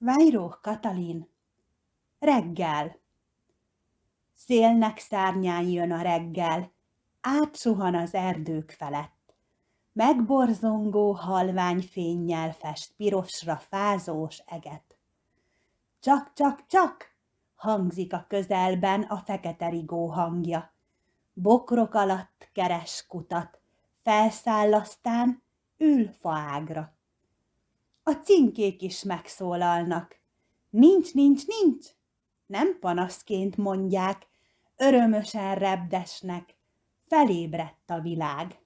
Vajróh Katalin Reggel Szélnek szárnyán jön a reggel, átsuhan az erdők felett. Megborzongó halvány fényjel fest pirosra fázós eget. Csak, csak, csak! hangzik a közelben a fekete rigó hangja. Bokrok alatt keres kutat, felszáll aztán, ül faágra a cinkék is megszólalnak. Nincs, nincs, nincs! Nem panaszként mondják, örömösen rebdesnek. Felébredt a világ.